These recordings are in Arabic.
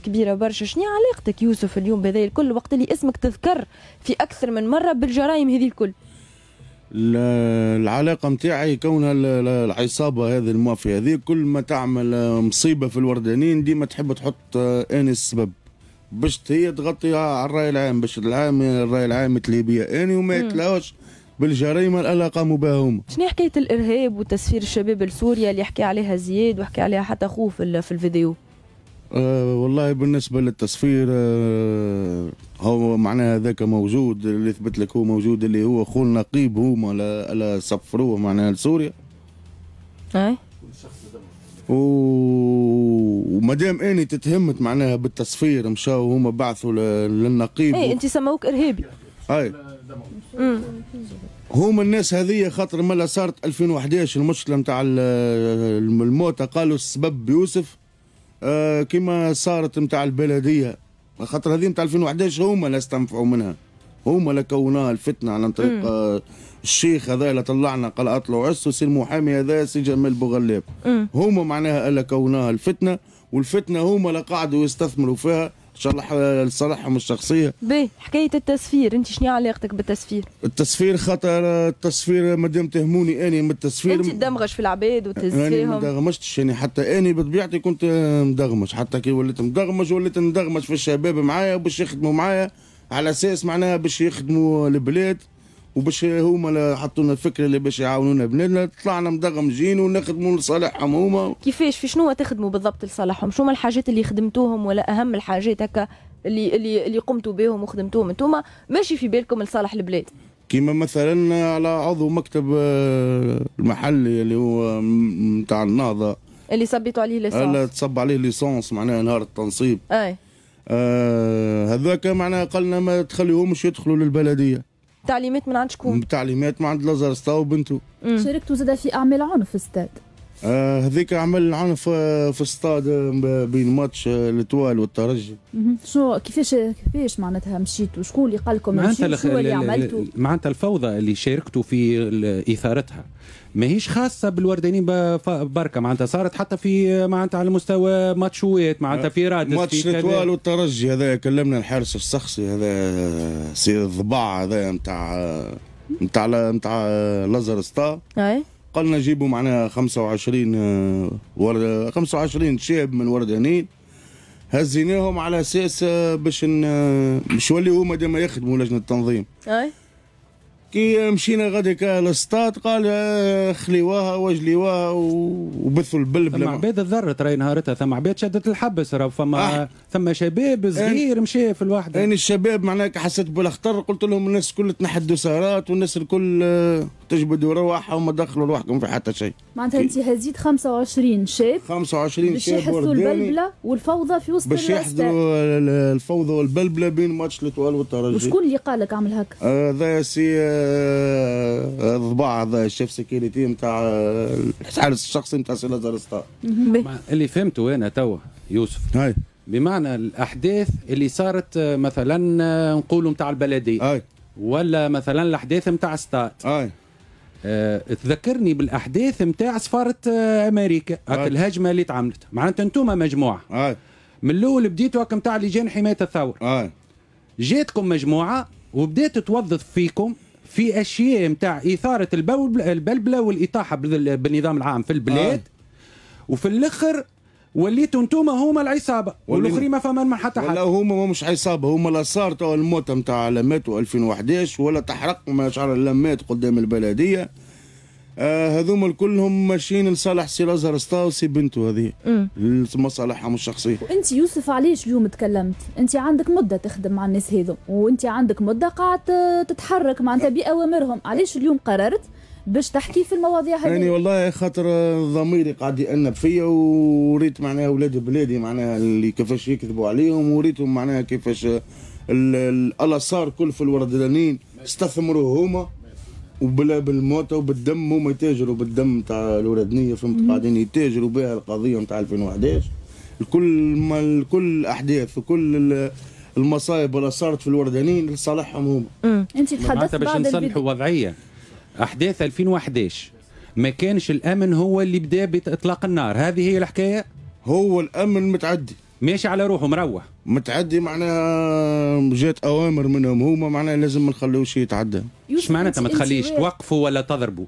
كبيره برشا شنو علاقتك يوسف اليوم بهذا الكل وقت اللي اسمك تذكر في اكثر من مره بالجرائم هذه الكل العلاقه نتاعي كونها العصابه هذه المافيا هذه كل ما تعمل مصيبه في الوردانين ديما تحب تحط آه، اني السبب باش هي تغطي على الراي العام باش العام الراي العام تلي بيا اني وما يتلاوش بالجريمه اللي قاموا بها هما. شنو حكايه الارهاب وتسفير الشباب لسوريا اللي حكى عليها زياد وحكى عليها حتى خوه في الفيديو؟ أه والله بالنسبة للتصفير أه هو معناها هذاك موجود اللي يثبت لك هو موجود اللي هو خول نقيب هما لا, لا صفروه معناها لسوريا اي ومادام اني تتهمت معناها بالتصفير مشاو هما بعثوا للنقيب اي انت سموك ارهابي اي هما الناس هذه خاطر ملا صارت 2011 المشكله نتاع الموتى قالوا السبب يوسف آه كما صارت نتاع البلديه خاطر هذه نتاع 2011 هما اللي استنفعوا منها هما اللي كونوها الفتنه على طريق آه، الشيخ هذا اللي طلعنا قال اطلع عسو سي المحامي هذا سي جمال بوغلاب هما معناها اللي كونوها الفتنه والفتنه هما اللي قعدوا يستثمروا فيها شاء الله لصالحهم الشخصيه باهي حكايه التسفير انت شنو علاقتك بالتسفير التسفير خاطر التسفير مادام تهموني اني من التسفير انت تدمغش في العباد وتهز فيهم ما دغمشتش يعني حتى اني بطبيعتي كنت مدغمش حتى كي وليت مدغمش وليت ندغمش في الشباب معايا وباش يخدموا معايا على اساس معناها باش يخدموا البلاد وباش هما حطوا لنا الفكره اللي باش يعاونونا بنادنا طلعنا مدغمجين ونخدموا لصالحهم هما كيفاش في شنو تخدموا بالضبط لصالحهم شنو الحاجات اللي خدمتوهم ولا اهم الحاجات هكا اللي اللي اللي قمتوا بهم وخدمتوهم انتوما ماشي في بالكم لصالح البلاد كيما مثلا على عضو مكتب آه، المحلي اللي هو نتاع النهضه اللي صبيتوا عليه ليسونس اللي تصب عليه ليسونس معناها نهار التنصيب اي آه هذاك معناها قالنا ما تخليهمش يدخلوا للبلديه تعليمات من عند شكون؟ تعليمات من عند لازار ستا وبنته شاركتوا زاد في اعمال عنف في الستاد آه، هذيك عمل العنف في الصطاد بين ماتش آه، الاتوال والترجي شو كيفاش كيفاش معناتها مشيت وشكون اللي قال لكم معناتها شو اللي عملتوا معناتها الفوضى اللي شاركتوا في اثارتها ماهيش خاصه بالوردانيين بركه معناتها صارت حتى في معناتها على مستوى ماتشوات معناتها في رادس ماتش الاتوال والترجي هذا كلمنا الحارس الشخصي هذا سي الضباع هذا نتاع نتاع نتاع لازر آه، ستار قلنا جيبوا معنا 25 آه، ورد 25 شاب من ورد هنين هزيناهم على اساس آه، باش آه، باش يوليو هما ديما يخدموا لجنه التنظيم أي. كي مشينا كا للسطاد قال آه، خليوها واجليوها وبثوا البل بلا ما عباد الذرة راهي نهارتها ثم عباد شدت الحبس راه فما آه. ثم شباب صغير مشى في الوحده يعني الشباب معناها حسيت بالخطر قلت لهم الناس الكل تنحدوا سهرات والناس الكل آه، تجبدوا رواحها وما دخلوا لوحدهم في حتى شيء معناتها انت هزيت 25 شاب 25 شاب باش يحسوا البلبله والفوضى في وسط باش يحثوا الفوضى والبلبله بين ماتش الاتوال والترجي وشكون اللي قال لك عمل هكا هذا آه سي الضباع هذا الشيف سكيورتي نتاع الحارس الشخصي نتاع سيلا زرستا اللي فهمته انا توا يوسف هاي. بمعنى الاحداث اللي صارت آه، مثلا آه، نقولوا نتاع البلديه أي. ولا مثلا الاحداث نتاع ستات أي. أه تذكرني بالاحداث نتاع سفاره آه، امريكا هاك الهجمه اللي تعملت معناتها انتم مجموعه أي. من الاول بديتوا هاك نتاع لجان حمايه الثوره جاتكم مجموعه وبدات توظف فيكم في اشياء نتاع اثاره البلبله والاطاحه بالنظام العام في البلاد آه. وفي الاخر وليتوا انتوما هما العصابه والاخرين ما فما من حتى حد لا هما مش عصابه هما لا صار توا الموت نتاع لماتو 2011 ولا تحرق ما شعر اللمات قدام البلديه آه هذوما الكلهم ماشيين لصالح سي ازهر وسي بنته هذه لمصالحهم الشخصيه وانت يوسف علاش اليوم تكلمت انت عندك مده تخدم مع الناس هذو وانت عندك مده قاعد تتحرك معناتها أه. باوامرهم علاش اليوم قررت باش تحكي في المواضيع هذه يعني والله خاطر ضميري قاعد يأنب فيا وريت معناها اولاد بلادي معناها اللي كيفاش يكذبوا عليهم وريتهم معناها كيفاش الالاصار كل في الوردانين استثمروا هما وبلا بالموتى وبالدم هما يتاجروا بالدم نتاع نيه فهمت قاعدين يتاجروا بها القضيه نتاع 2011 الكل ما الكل الاحداث وكل المصايب اللي صارت في الوردانيين لصالحهم هما انت تحدثت باش نصلحوا وضعيه احداث 2011 ما كانش الامن هو اللي بدا باطلاق النار هذه هي الحكايه هو الامن متعدي ماشي على روحه مروح متعدي معناها جات اوامر منهم هما معناها لازم ما نخليوش يتعدى ايش معناتها ما تخليش توقفوا ولا تضربوا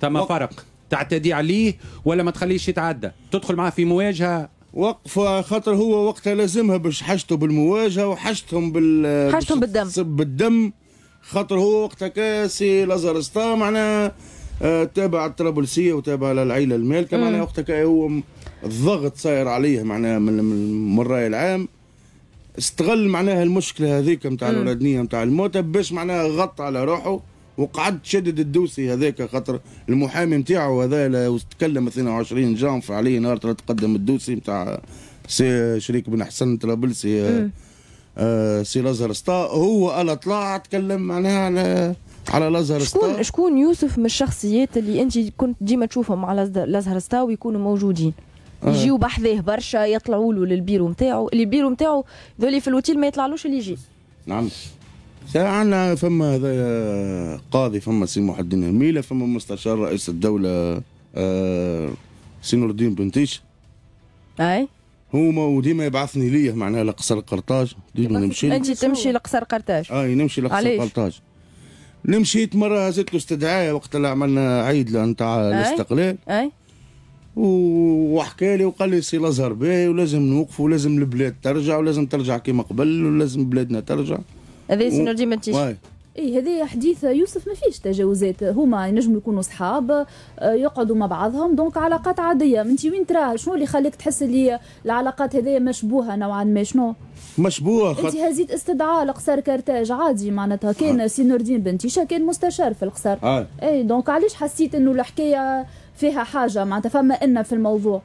ثم فرق تعتدي عليه ولا ما تخليش يتعدى تدخل معاه في مواجهه وقف خاطر هو وقتها لازمها باش حشته بالمواجهه وحشتهم بال حشتهم بالدم بالدم خاطر هو وقتها كاسي لازارستا معناها آه، تابع الطرابلسيه وتابع للعيله المالكه معناها وقتها هو الضغط صاير عليه معناها من الراي العام استغل معناها المشكله هذيك نتاع الولادنية نتاع الموتى باش معناها غط على روحه وقعد شدد الدوسي هذاك خاطر المحامي نتاعو هذا تكلم 22 جانف عليه نهار تقدم الدوسي نتاع سي شريك بن حسن طرابلسي آه، آه، سي الازهر ستا هو قال طلع تكلم معناها على على الازهر شكون شكون يوسف من الشخصيات اللي انت كنت ديما تشوفهم على الازهر ستا ويكونوا موجودين يجيو بحذاه برشا يطلعوا له للبيرو نتاعو البيرو نتاعو ذولي في الوتيل ما يطلعلوش اللي يجي نعم عندنا فما هذا آه، قاضي فما سي محي الدين هميله فما مستشار رئيس الدوله آه، سي نور الدين بنتيش اي هما وديما يبعثني ليا معناها لقصر قرطاج ديما نمشي انت تمشي لقصر قرطاج اي نمشي لقصر قرطاج نمشيت مره زدت له استدعاء وقت اللي عملنا عيد نتاع الاستقلال اي وحكى لي وقال لي سي الازهر باهي ولازم نوقفوا ولازم البلاد ترجع ولازم ترجع كما قبل ولازم بلادنا ترجع هذا سي نرجي منتيش اي إيه، هذا حديث يوسف ما فيش تجاوزات هما ينجموا يكونوا صحاب آه، يقعدوا مع بعضهم دونك علاقات عاديه انت وين تراه شنو اللي خليك تحس اللي العلاقات هذيا مشبوهه نوعا ما شنو مشبوهه خط... انت هزيت استدعاء لقصر كرتاج عادي معناتها كان آه. سي نور الدين بنتيشه كان مستشار في القصر آه. اي دونك علاش حسيت انه الحكايه فيها حاجه معناتها فما ان في الموضوع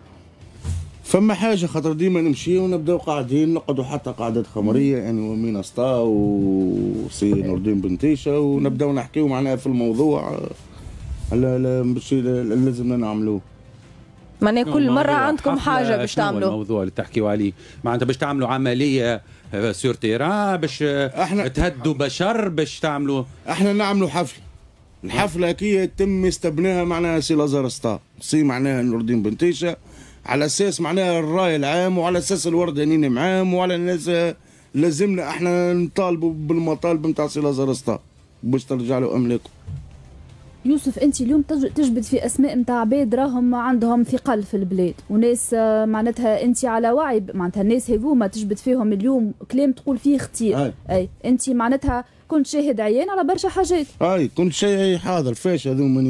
فما حاجه خاطر ديما نمشي ونبداو قاعدين نقعدوا حتى قعدات خمريه يعني ومين اسطا وسي طيب. نور الدين بنتيشه ونبداو نحكيو معناها في الموضوع لا لا باش لازمنا نعملوه معناها نعم، كل مرة عندكم حاجة باش تعملوا الموضوع اللي تحكيوا عليه معناتها باش تعملوا عملية سور آه، تيران باش آه، احنا تهدوا بشر باش تعملوا احنا نعملوا حفل الحفله كي تم استبناها معناها سي لازار ستا سي معناها نور الدين بنتيشه على اساس معناها الراي العام وعلى اساس الوردانيين معاهم وعلى الناس لازمنا احنا نطالبوا بالمطالب نتاع سي لازار ستا باش ترجع له املاكه يوسف انت اليوم تجبد في اسماء نتاع عباد راهم عندهم ثقل في البلاد وناس آه، معناتها انت على وعي معناتها الناس هذوما تجبد فيهم اليوم كلام تقول فيه خطير اي, أي. انت معناتها كنت شاهد عيان على برشا حاجات اي كنت شيء حاضر فاش هذوما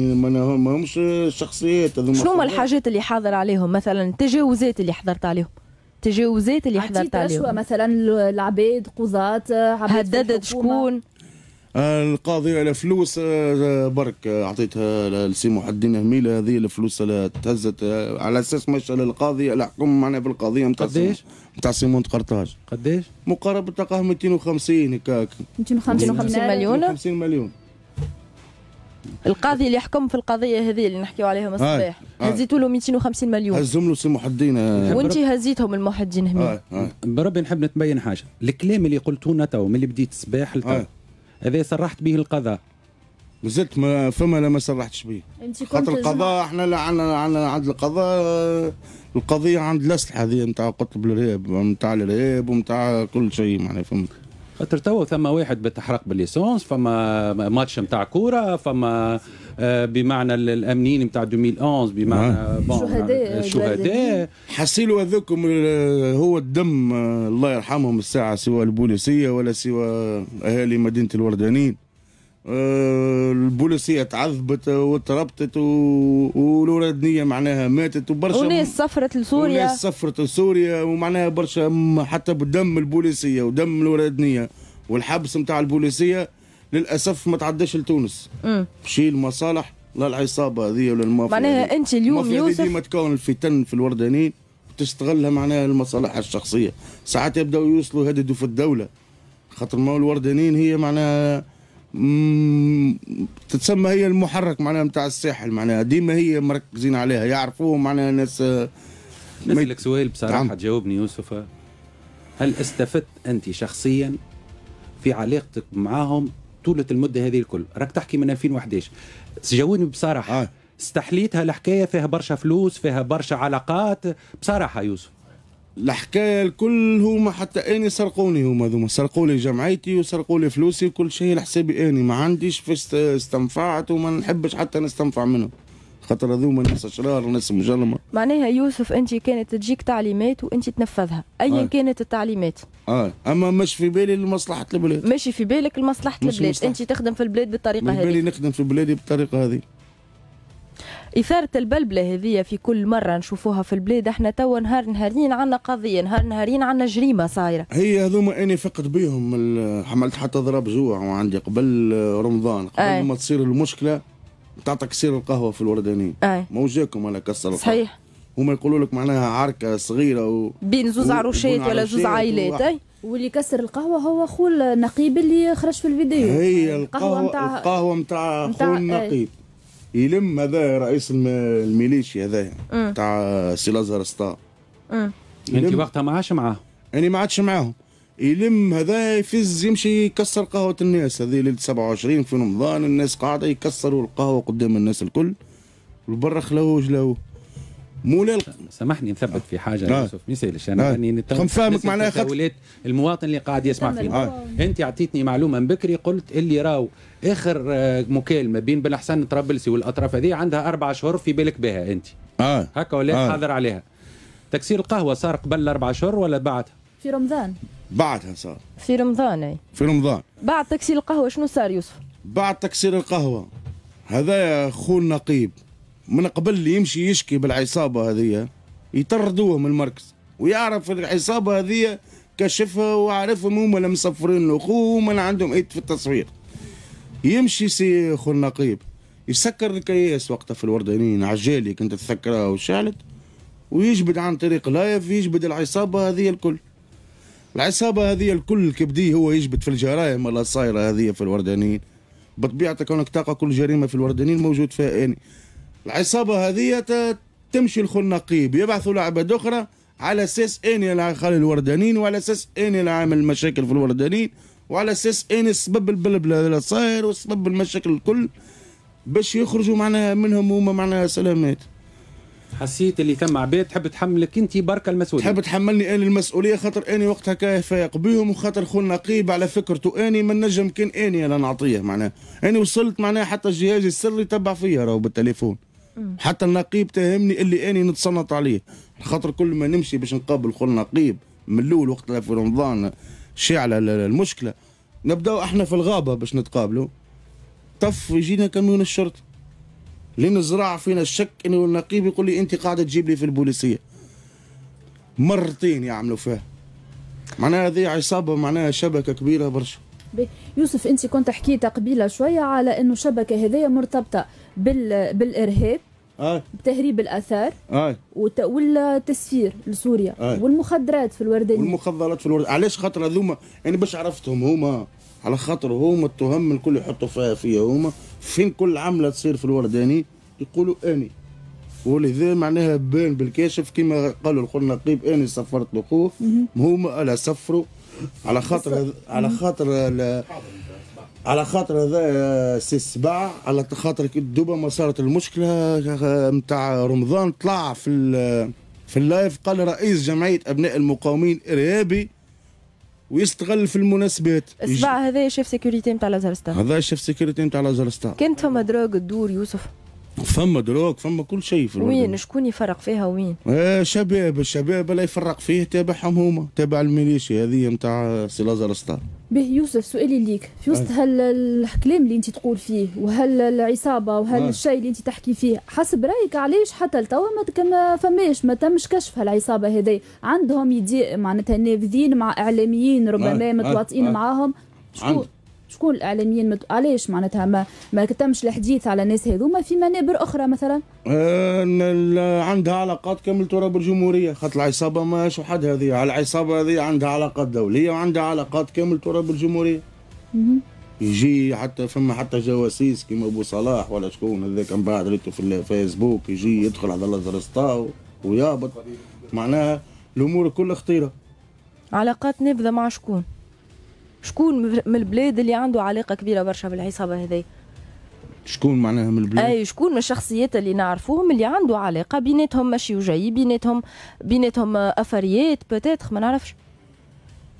ما همش شخصيات هذوما شنو الحاجات اللي حاضر عليهم مثلا التجاوزات اللي حضرت عليهم التجاوزات اللي حضرت عليهم مثلا العباد قضاة هددت شكون آه، القاضي على فلوس آه، آه، برك اعطيتها لسي محي الدين هميله هذه الفلوس اللي تهزت على اساس مش القاضي الحكم معنا بالقضيه نتاع قديش؟ نتاع سيمون قرطاج قديش؟ مقاربه تلقاه 250 هكاك 250 مليون 50 مليون القاضي اللي يحكم في القضيه هذه اللي نحكيو عليها من الصباح هزيتوا له 250 مليون هزهم له سي محي الدين وانت هزيتهم المحي الدين هميله بربي نحب نتبين حاجه الكلام اللي قلتونا تو من اللي بديت الصباح هذا صرحت به القضاء مازلت ما فما لا ما صرحتش به خاطر القضاء احنا لا عندنا عند القضاء آه، القضيه عند الاسلحه هذه نتاع قطب الارهاب نتاع الارهاب ونتاع كل شيء معناها فهمت خاطر توا ثم واحد بتحرق بالليسونس فما ماتش نتاع كوره فما آه، بمعنى الامنيين نتاع 2011 بمعنى الشهداء آه. آه، الشهداء حصيلوا هذوكم هو الدم الله يرحمهم الساعه سوى البوليسيه ولا سوى اهالي مدينه الوردانين البوليسيه تعذبت وتربطت والوردنيه معناها ماتت وبرشا وناس سفرت لسوريا وناس سفرت لسوريا ومعناها برشا حتى بدم البوليسيه ودم الوردنيه والحبس نتاع البوليسيه للاسف ما تعداش لتونس مشي المصالح للعصابه هذه ولا المافيا معناها انت اليوم يوسف ديما تكون الفتن في الوردانين وتستغلها معناها المصالح الشخصيه ساعات يبداوا يوصلوا يهددوا في الدوله خاطر ما الوردانين هي معناها تتسمى هي المحرك معناها نتاع الساحل معناها ديما هي مركزين عليها يعرفوه معناها ناس نسألك آه، سؤال بصراحة تجاوبني نعم. يوسف هل استفدت أنت شخصيا في علاقتك معاهم طولة المدة هذه الكل راك تحكي من 2011 جاوبني بصراحة آه. استحليتها الحكاية فيها برشا فلوس فيها برشا علاقات بصراحة يوسف الحكايه الكل هما حتى اني سرقوني هما ذوما سرقوا لي جمعيتي وسرقوا لي فلوسي وكل شيء لحسابي اني ما عنديش فاش استنفعت وما نحبش حتى نستنفع منهم خاطر هذوما ناس اشرار وناس مجرمه معناها يوسف انت كانت تجيك تعليمات وانت تنفذها ايا آه. كانت التعليمات اه اما مش في بالي لمصلحه البلاد ماشي في بالك لمصلحه البلاد انت تخدم في البلاد بالطريقه هذه في بالي نخدم في بلادي بالطريقه هذه إثارة البلبلة هذه في كل مرة نشوفوها في البلاد احنا توا نهار نهارين عنا قضية نهار نهارين عنا جريمة صايرة هي هذوما أنا فقد بيهم حملت حتى ضرب جوع وعندي قبل رمضان قبل آه. ما تصير المشكلة نتاع تكسير القهوه في الوردانيه مو جاكم على كسر القهوه صحيح هما يقولوا لك معناها عركه صغيره و... بين زوز عروشات ولا زوز عائلات واللي كسر القهوه هو خو النقيب اللي خرج في الفيديو هي القهوه نتاع القهوه نتاع خو النقيب يلم هذا رئيس الميليشيا هذا نتاع سي لازار ستار انت وقتها ما عادش معاهم انا ما عادش معاهم يلم هذا يفز يمشي يكسر قهوة الناس هذه ليلة 27 في رمضان الناس قاعدة يكسروا القهوة قدام الناس الكل البر خلاوه جلاوه مولا سامحني نثبت في حاجه آه. يوسف ما يسالش انا راني آه. معناها المواطن اللي قاعد يسمع فينا آه. انت اعطيتني معلومه من بكري قلت اللي راو اخر آه، مكالمه بين بن حسن طرابلسي والاطراف هذه عندها اربع شهور في بالك بها انت اه هكا ولا آه. حاضر عليها تكسير القهوه صار قبل اربع شهور ولا بعدها في رمضان بعدها صار في رمضان اي في رمضان بعد تكسير القهوه شنو صار يوسف بعد تكسير القهوه هذا خو النقيب من قبل يمشي يشكي بالعصابه هذه يطردوه من المركز ويعرف العصابه هذه كشفها وعرفهم هما اللي مصفرين هما اللي عندهم ايد في التصوير يمشي سي خو النقيب يسكر الكياس وقتها في الوردانين عجالي كنت تتذكرها وشعلت ويجبد عن طريق لايف يجبد العصابه هذه الكل العصابه هذه الكل كبدي هو يجبد في الجرائم اللي صايره هذه في الوردانيين بطبيعتك كونك تلقى كل جريمه في الوردانيين موجود فيها اني العصابه هذه تمشي الخناقيب يبعثوا لعبه اخرى على اساس اني اللي خلي الوردانيين وعلى اساس اني اللي عامل مشاكل في الوردانيين وعلى اساس اني إيه سبب البلبل هذا اللي صاير وسبب المشاكل الكل باش يخرجوا معناها منهم هما معناها سلامات حسيت اللي ثم عباد تحب تحملك انت برك المسؤوليه تحب تحملني انا المسؤوليه خاطر اني وقتها كاي فايق بهم وخاطر خو نقيب على فكرته اني ما نجم كان اني انا نعطيه معناها اني وصلت معناها حتى الجهاز السري تبع فيا راهو بالتليفون حتى النقيب تهمني اللي اني نتصنط عليه خاطر كل ما نمشي باش نقابل خو النقيب من الاول وقت في رمضان شعلة المشكله نبداو احنا في الغابه باش نتقابلوا طف يجينا كميون الشرطه لين زرع فينا الشك انه النقيب يقول لي انت قاعده تجيب لي في البوليسيه مرتين يعملوا فيها معناها هذه عصابه معناها شبكه كبيره برشا يوسف انت كنت حكيت قبيله شويه على انه الشبكه هذه مرتبطه بال... بالارهاب آه. بتهريب الاثار آه. وت... والتسفير لسوريا آه. والمخدرات في الوردانيه والمخدرات في الوردانيه علاش خاطر هذوما انا يعني باش عرفتهم هما على خاطر هما التهم الكل يحطوا فيها فيا هما فين كل عمله تصير في الورداني يعني؟ يقولوا اني ولذا معناها بان بالكاشف كما قالوا النقيب اني سفرت لخوه هما الا سفروا على خاطر على خاطر على خاطر هذا سي سبع على خاطر دوبا ما صارت المشكله نتاع رمضان طلع في في اللايف قال رئيس جمعيه ابناء المقاومين ارهابي ويستغل في المناسبات اسمع هذا شيف سيكوريتي نتاع الازهر هذا شيف سيكوريتي نتاع الازهر كانت فما دروغ الدور يوسف فما دروك فما كل شيء في وين شكون يفرق فيها وين؟ آه شباب الشباب لا يفرق فيه تابعهم هما تابع الميليشيا هذه نتاع لازار ستار به يوسف سؤالي ليك في وسط آه. هالكلام اللي انت تقول فيه وهالعصابه وهالشيء آه. اللي انت تحكي فيه حسب رايك علاش حتى لتوا ما فماش ما تمش كشف هالعصابه هذي عندهم يدي معناتها نافذين مع اعلاميين ربما آه. متواطئين معاهم شكون شكون الاعلاميين مد... علاش معناتها ما, ما تمش الحديث على الناس هذوما في منابر اخرى مثلا آه عندها علاقات كامل تراب الجمهوريه خاطر العصابه ماهيش حد هذه على العصابه هذه عندها علاقات دوليه وعندها علاقات كامل تراب الجمهوريه يجي حتى فما حتى جواسيس كيما ابو صلاح ولا شكون هذاك من بعد ريته في الفيسبوك يجي يدخل على الزرستا ويابط معناها الامور كلها خطيره علاقات نابذه مع شكون؟ شكون من البلاد اللي عنده علاقه كبيره برشا بالعصابه هذه شكون معناها من البلاد؟ اي شكون من الشخصيات اللي نعرفوهم اللي عنده علاقه بيناتهم ماشي وجاي بيناتهم بيناتهم افريات بتاتخ ما نعرفش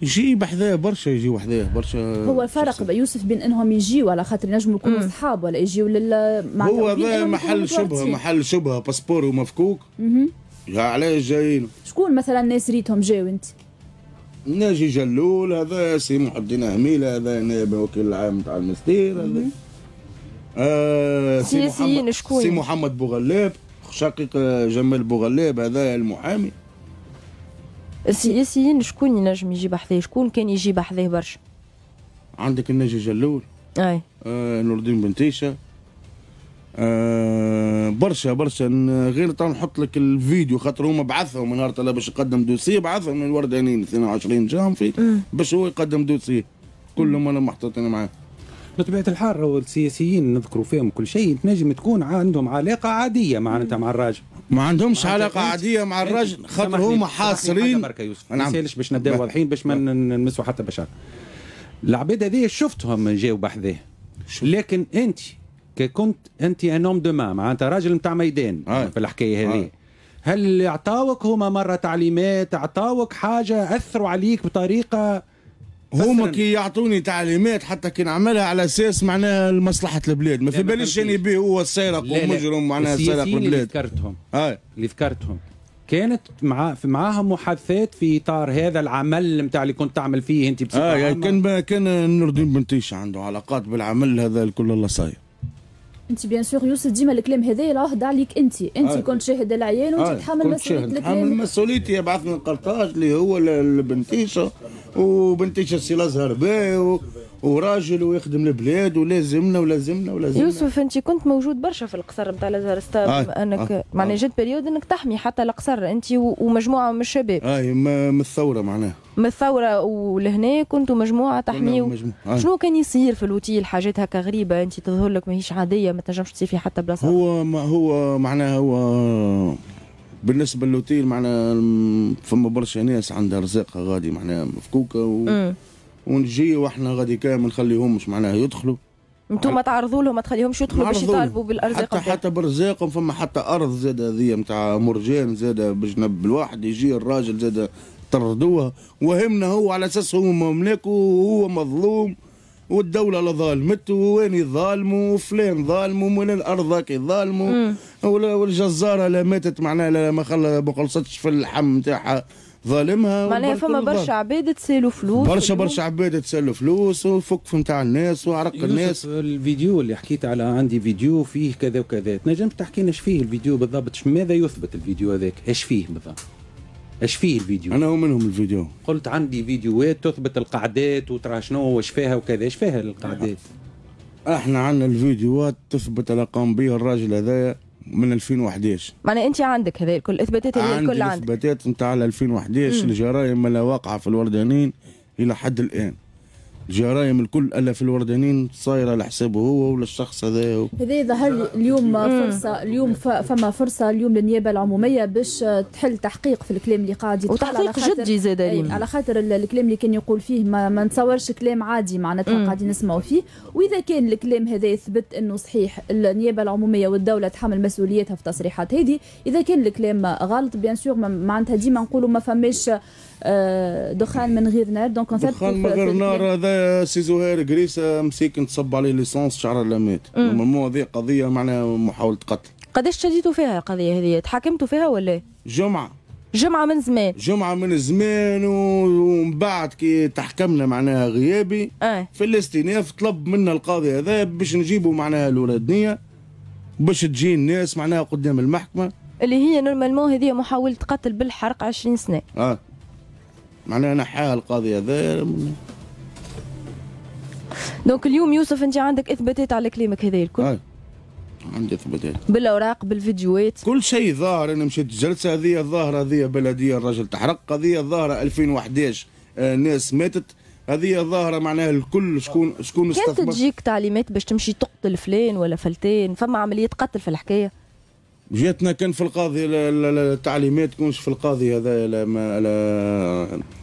يجي بحذاه برشا يجي وحذاه برشا هو الفرق يوسف بين انهم يجيوا على خاطر ينجموا يكونوا صحاب ولا يجيوا لل هو هذا محل شبهه محل شبهه باسبور ومفكوك اها علاش جايين شكون مثلا ناس ريتهم جاو انت؟ ناجي جلول هذا سي محي الدين هميل هذا نائب الوكيل العام تاع المستير هذا آه، سي محمد سي محمد بوغلاب شقيق آه، جمال بوغلاب هذا المحامي السياسيين شكون ينجم يجيب حذاه شكون كان يجيب حذاه برشا عندك الناجي جلول اي آه نور الدين بنتيشه آه برشا برشا غير تو نحط لك الفيديو خاطر هما بعثهم نهار طلع باش يقدم دوسيه بعثهم من الوردانين 22 جانفي باش هو يقدم دوسيه كلهم انا محطوطين معاه بطبيعه الحال هو السياسيين نذكروا فيهم كل شيء تنجم تكون عندهم علاقه عاديه معناتها مع الراجل ما عندهمش علاقه عاديه مع الراجل خاطر هما حاصرين نعم يوسف باش نبداو واضحين باش ما نمسوا حتى بشر العباد هذيا شفتهم جاوا بحذاه لكن انت كي كنت انت ان اوم دو ما معناتها راجل نتاع ميدان آه. في الحكايه هذه آه. هل عطاوك هما مره تعليمات عطاوك حاجه اثروا عليك بطريقه هما كي يعطوني تعليمات حتى كي نعملها على اساس معناها لمصلحه البلاد ما في باليش يعني به هو سارق ومجرم معناها سارق البلاد اللي ذكرتهم آه. اللي ذكرتهم كانت مع معاهم محادثات في اطار هذا العمل نتاع اللي كنت تعمل فيه انت بصفه آه يعني كان كان نور الدين بنتيش عنده علاقات بالعمل هذا الكل الله صاير انت بيان سور يوسف ديما الكلام هذايا راه هضر عليك انت انت آه. كنت شاهد العيان وانت آه. تحمل مسؤوليه الكلام تحمل مسؤوليتي بعثني لقرطاج اللي هو البنتيشه وبنتيشه سي الازهر باهي وراجل ويخدم البلاد ولازمنا ولازمنا ولازمنا يوسف انت كنت موجود برشا في القصر نتاع لازار ستار آه. انك آه. آه. معناها جات بريود انك تحمي حتى القصر انت ومجموعه من الشباب اي آه، من الثوره معناها من الثوره ولهنا كنتوا مجموعه تحميوا و... آه. شنو كان يصير في الوتيل حاجات هكا غريبه انت تظهر لك ماهيش عاديه ما تنجمش تصير في حتى بلاصه هو ما هو معناها هو بالنسبه للوتيل معناها فما برشا ناس عندها رزاقها غادي معناها مفكوكه و... م. ونجي واحنا غادي كامل ما نخليهمش معناها يدخلوا انتم تعرضوا لهم ما تخليهمش يدخلوا باش يطالبوا بالارزاق حتى حتى برزاقهم فما حتى ارض زاد هذه نتاع مرجان زاد بجنب الواحد يجي الراجل زاد طردوها وهمنا هو على اساس هو مملك وهو مظلوم والدوله لا ظالمت وين يظالموا وفلان ظالموا ومن الارض ظالموا والجزاره لا ماتت معناها لا ما خلصتش في اللحم نتاعها ظالمها معناها فما برشا عباد تسالوا فلوس برشا برشا عباد تسالوا فلوس وفك نتاع الناس وعرق الناس الفيديو اللي حكيت على عندي فيديو فيه كذا وكذا تنجم تحكي لنا اش فيه الفيديو بالضبط ماذا يثبت الفيديو هذاك اش فيه بالضبط اش فيه الفيديو انا ومنهم الفيديو قلت عندي فيديوهات تثبت القعدات وترى شنو واش فيها وكذا اش فيها القعدات احنا عندنا الفيديوهات تثبت الاقام بها الراجل هذايا من 2011 معناها انت عندك هذا الكل اثباتات هذا الكل عندك اثباتات نتاع 2011 الجرائم اللي واقعه في الوردانين الى حد الان جرائم الكل الا في الوردانين صايره على حسابه هو ولا الشخص هذا هذا ظهر لي اليوم فرصه آه. اليوم فما فرصه اليوم للنيابه العموميه باش تحل تحقيق في الكلام اللي قاعد يتقال وتحقيق جدي زاد على خاطر الكلام اللي كان يقول فيه ما, ما نتصورش كلام عادي معناتها قاعدين نسمعوا فيه واذا كان الكلام هذا يثبت انه صحيح النيابه العموميه والدوله تحمل مسؤوليتها في التصريحات هذه اذا كان الكلام غلط بيان سور معناتها ديما نقولوا ما فماش آه، دخان من غير نار دونك دخان من غير نار هذا سي زهير كريس مسيك نتصب عليه ليسونس شعر لا مات نورمالمون هذه قضيه معناها محاوله قتل قداش شديتوا فيها القضيه هذه تحاكمتوا فيها ولا جمعه جمعة من زمان جمعة من زمان ومن بعد كي تحكمنا معناها غيابي آه. في الاستئناف طلب منا القاضي هذا باش نجيبوا معناها الولدنية باش تجي الناس معناها قدام المحكمة اللي هي نورمالمون هذه محاولة قتل بالحرق 20 سنة آه. معناها نحاها القاضي هذا دونك اليوم يوسف انت عندك اثباتات على كلامك هذا الكل اي عندي اثباتات بالاوراق بالفيديوهات كل شيء ظاهر انا مشيت الجلسه هذه الظاهره هذه بلديه الرجل تحرق هذه الظاهره 2011 آه، ناس ماتت هذه الظاهره معناها الكل شكون شكون كانت تجيك تعليمات باش تمشي تقتل فلان ولا فلتان فما عمليه قتل في الحكايه جاتنا كان في القاضي التعليمات تكونش في القاضي هذا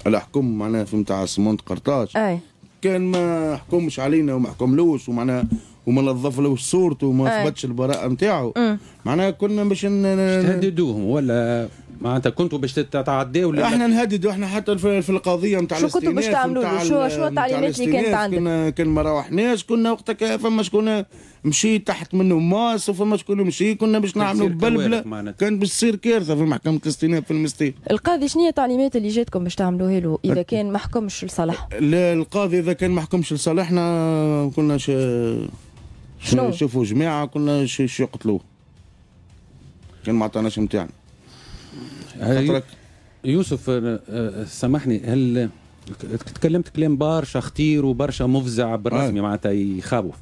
الحكم معناها في نتاع سمونت قرطاج أي. كان ما حكمش علينا وما حكملوش ومعناها وما نظفلوش صورته وما ثبتش البراءه نتاعو أمم. معناها كنا باش تهددوهم ولا معناتها كنتوا باش تتعداوا ولا احنا نهددوا احنا حتى في القضيه نتاع شو كنتوا باش تعملوا له شو شو التعليمات اللي كانت عندك؟ كنا كان ما روحناش كنا وقتها فما شكون مشي تحت منه ماس وفما شكون مشي كنا باش نعملوا بلبله كانت باش تصير كارثه في محكمه الاستئناف في المستير القاضي شنو هي التعليمات اللي جاتكم باش تعملوها له اذا كان ما حكمش لصالح؟ لا القاضي اذا كان ما حكمش لصالحنا كنا ش... شنو؟ شوفوا جماعه كنا شو يقتلوه كان ما عطاناش نتاعنا خاطرك يوسف آه، آه، سامحني هل تكلمت كلام برشا خطير وبرشا مفزع بالرسمي آه. معناتها يخوف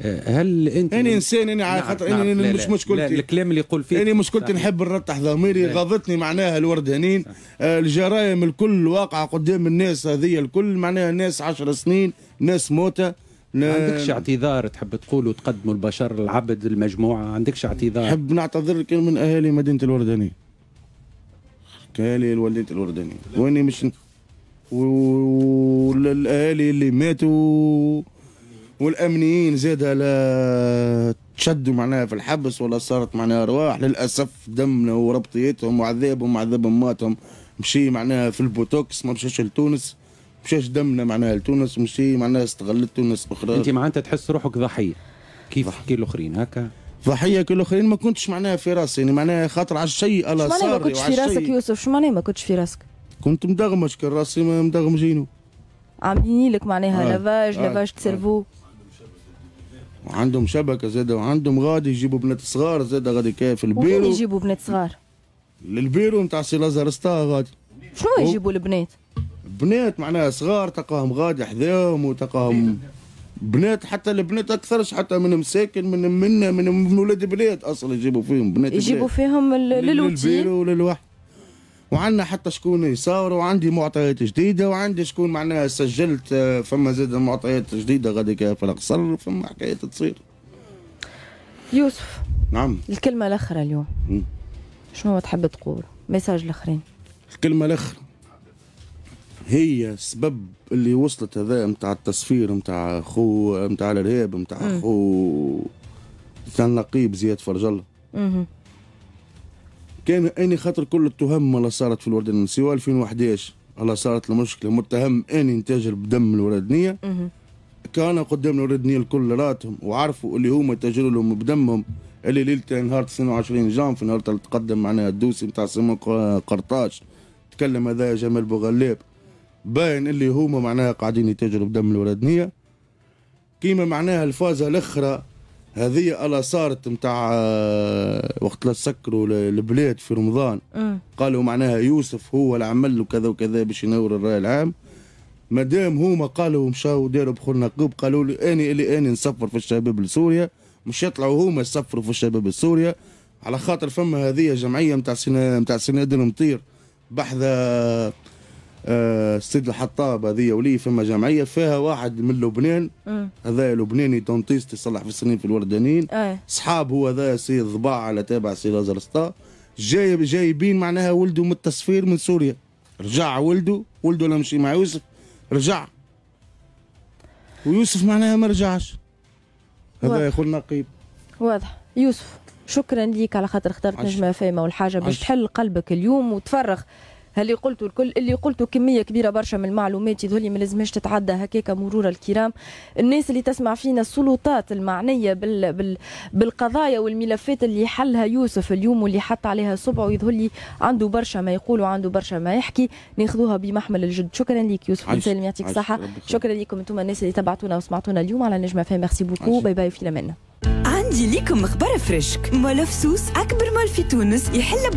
آه، هل انت انا انسان انا على خاطر انا نعم مش مشكلتي الكلام اللي يقول فيه انا مشكلتي نحب نرتح ضميري غاضتني معناها الوردانين آه الجرائم الكل واقعه قدام الناس هذه الكل معناها ناس 10 سنين ناس موتة ما عندكش اعتذار تحب تقوله تقدمه البشر العبد المجموعه عندكش اعتذار نحب نعتذر لك من اهالي مدينه الوردانيه حكاها لي الوالدة الأردنية وأنا مش والآلي اللي ماتوا والأمنيين زاد لا تشدوا معناها في الحبس ولا صارت معناها أرواح للأسف دمنا وربطيتهم وعذابهم وعذابهم ماتهم مشي معناها في البوتوكس ما مشاش لتونس مشاش دمنا معناها لتونس مشي معناها استغلت تونس بخرا انت معناتها تحس روحك ضحيه كيف كي الاخرين هكا ضحيه كل الاخرين ما كنتش معناها في راسي يعني معناها خاطر على الشيء الله صار ما كنتش في راسك يوسف شو معناها ما كنتش في راسك كنت مدغمش كان راسي مدغمجينو عاملين لك معناها آه. لافاج آه. لافاج تسيرفو آه. عندهم شبكه زاده وعندهم غادي يجيبوا بنات صغار زاده غادي كيف في البيرو وين يجيبوا بنات صغار؟ للبيرو نتاع سي لازار ستا غادي شنو يجيبوا البنات؟ بنات معناها صغار تلقاهم غادي حذاهم وتلقاهم بنات حتى البنات اكثرش حتى من مساكن من منا من من ولاد بلاد اصلا يجيبوا فيهم بنات يجيبوا فيهم للوتين وللوحده وعندنا حتى شكون يصور وعندي معطيات جديده وعندي شكون معناها سجلت آه، فما زاد معطيات جديده غادي في القصر فما حكايات تصير يوسف نعم الكلمه الاخيره اليوم شنو تحب تقول ميساج الاخرين الكلمه الاخيره هي السبب اللي وصلت هذا نتاع التصفير نتاع خو نتاع الارهاب نتاع خو نتاع النقيب زياد فرج الله كان اني خاطر كل التهم اللي صارت في الوردان سوى 2011 اللي صارت المشكله متهم اني نتاجر بدم الوردنيه كان قدام الوردنيه الكل راتهم وعرفوا اللي هما يتاجروا لهم بدمهم اللي ليله نهار 22 جام في نهار تقدم معناها الدوسي نتاع سمو قرطاج تكلم هذا جمال بوغلاب باين اللي هما معناها قاعدين يتاجروا بدم الولدنيه كيما معناها الفازه الاخرى هذه الا صارت نتاع آه، وقت لا سكروا البلاد في رمضان آه. قالوا معناها يوسف هو اللي عمل وكذا وكذا باش ينور الراي العام مادام هما قالوا مشاو داروا بخورنا قب قالوا لي اني اللي اني نسفر في الشباب لسوريا مش يطلعوا هما يسفروا في الشباب لسوريا على خاطر فما هذه جمعيه نتاع نتاع سنادر مطير بحذا آه، السيد الحطاب هذه ولي فما جمعيه فيها واحد من لبنان هذا لبناني دونتيست يصلح في السنين في الوردانين آه. صحاب هو هذا سي ضباع على تابع سي لازرستا جاي جايبين معناها ولده من التصفير من سوريا رجع ولده ولده لما مشي مع يوسف رجع ويوسف معناها ما رجعش هذا خو النقيب واضح يوسف شكرا ليك على خاطر اخترت نجمه فاهمه والحاجه باش تحل قلبك اليوم وتفرغ اللي قلته الكل اللي قلته كميه كبيره برشا من المعلومات يظهر ما لازمش تتعدى هكاك مرور الكرام الناس اللي تسمع فينا السلطات المعنيه بال بال بالقضايا والملفات اللي حلها يوسف اليوم واللي حط عليها صبعه يظهر لي عنده برشا ما يقول وعنده برشا ما يحكي ناخذوها بمحمل الجد شكرا لك يوسف سالم يعطيك الصحه شكرا لكم انتم الناس اللي تبعتونا وسمعتونا اليوم على نجمه فهم ميرسي بوكو باي باي في لمنا عندي ليكم مخبر فريشك سوس اكبر مول في تونس يحل